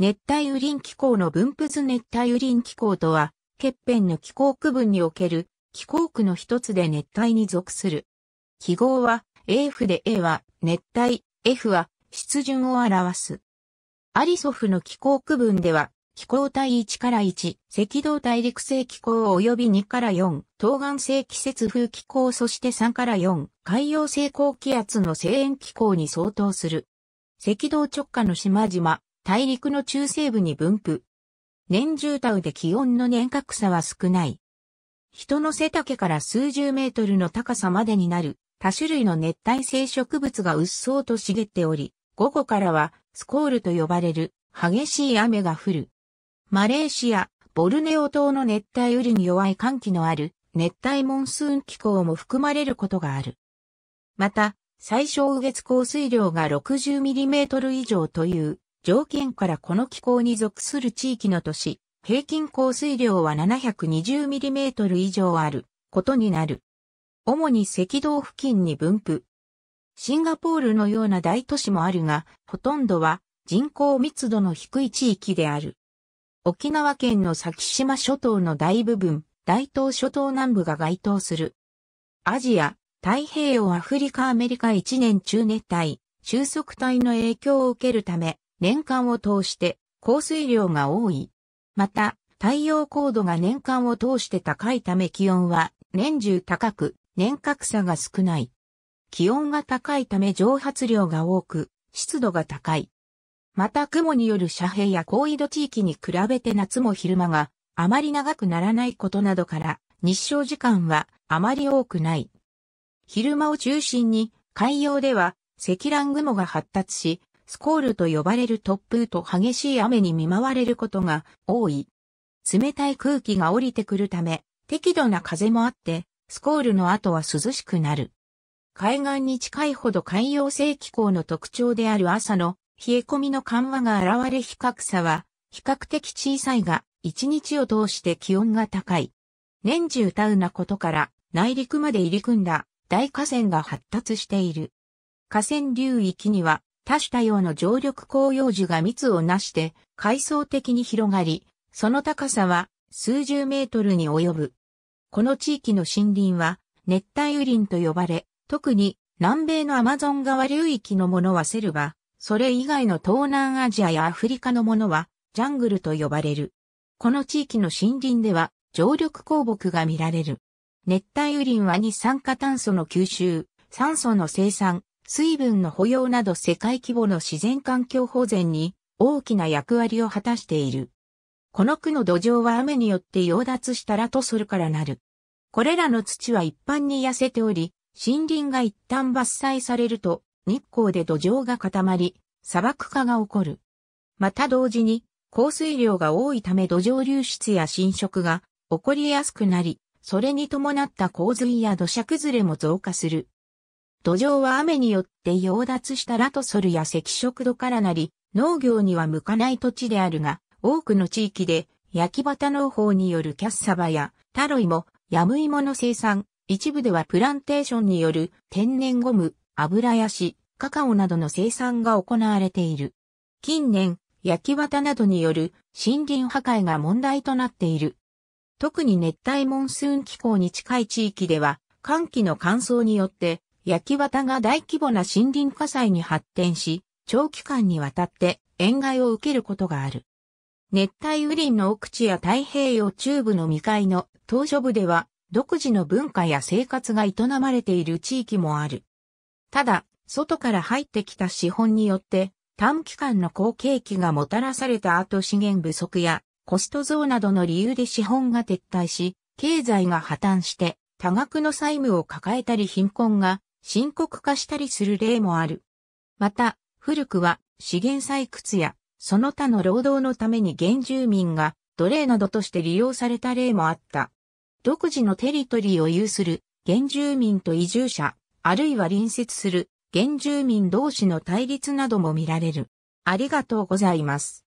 熱帯雨林気候の分布図熱帯雨林気候とは、欠片の気候区分における気候区の一つで熱帯に属する。記号は AF で A は熱帯、F は湿潤を表す。アリソフの気候区分では、気候帯1から1、赤道大陸性気候及び2から4、東岸性季節風気候そして3から4、海洋性高気圧の西援気候に相当する。赤道直下の島々、大陸の中西部に分布。年中タウで気温の年較差は少ない。人の背丈から数十メートルの高さまでになる多種類の熱帯性植物がうっそうと茂っており、午後からはスコールと呼ばれる激しい雨が降る。マレーシア、ボルネオ島の熱帯雨林に弱い寒気のある熱帯モンスーン気候も含まれることがある。また、最小雨月降水量が6 0トル以上という条件からこの気候に属する地域の都市、平均降水量は 720mm 以上あることになる。主に赤道付近に分布。シンガポールのような大都市もあるが、ほとんどは人口密度の低い地域である。沖縄県の先島諸島の大部分、大東諸島南部が該当する。アジア、太平洋アフリカアメリカ一年中熱帯、収束帯の影響を受けるため、年間を通して降水量が多い。また、太陽高度が年間を通して高いため気温は年中高く、年格差が少ない。気温が高いため蒸発量が多く、湿度が高い。また雲による遮蔽や高緯度地域に比べて夏も昼間があまり長くならないことなどから日照時間はあまり多くない。昼間を中心に海洋では積乱雲が発達しスコールと呼ばれる突風と激しい雨に見舞われることが多い。冷たい空気が降りてくるため、適度な風もあって、スコールの後は涼しくなる。海岸に近いほど海洋性気候の特徴である朝の冷え込みの緩和が現れ比較差は比較的小さいが、一日を通して気温が高い。年中タウなことから内陸まで入り組んだ大河川が発達している。河川流域には多種多様の常緑広葉樹が密をなして階層的に広がり、その高さは数十メートルに及ぶ。この地域の森林は熱帯雨林と呼ばれ、特に南米のアマゾン川流域のものはセルバ、それ以外の東南アジアやアフリカのものはジャングルと呼ばれる。この地域の森林では常緑鉱木が見られる。熱帯雨林は二酸化炭素の吸収、酸素の生産、水分の保養など世界規模の自然環境保全に大きな役割を果たしている。この区の土壌は雨によって溶脱したらとするからなる。これらの土は一般に痩せており、森林が一旦伐採されると日光で土壌が固まり、砂漠化が起こる。また同時に、降水量が多いため土壌流出や侵食が起こりやすくなり、それに伴った洪水や土砂崩れも増加する。土壌は雨によって溶脱したラトソルや赤色土からなり、農業には向かない土地であるが、多くの地域で焼き畑農法によるキャッサバやタロイモ、ヤムイモの生産、一部ではプランテーションによる天然ゴム、油やし、カカオなどの生産が行われている。近年、焼き畑などによる森林破壊が問題となっている。特に熱帯モンスーン気候に近い地域では、寒気の乾燥によって焼き綿が大規模な森林火災に発展し、長期間にわたって塩害を受けることがある。熱帯雨林の奥地や太平洋中部の未開の島嶼部では、独自の文化や生活が営まれている地域もある。ただ、外から入ってきた資本によって、短期間の好景気がもたらされた後資源不足やコスト増などの理由で資本が撤退し、経済が破綻して多額の債務を抱えたり貧困が深刻化したりする例もある。また、古くは資源採掘やその他の労働のために原住民が奴隷などとして利用された例もあった。独自のテリトリーを有する原住民と移住者、あるいは隣接する原住民同士の対立なども見られる。ありがとうございます。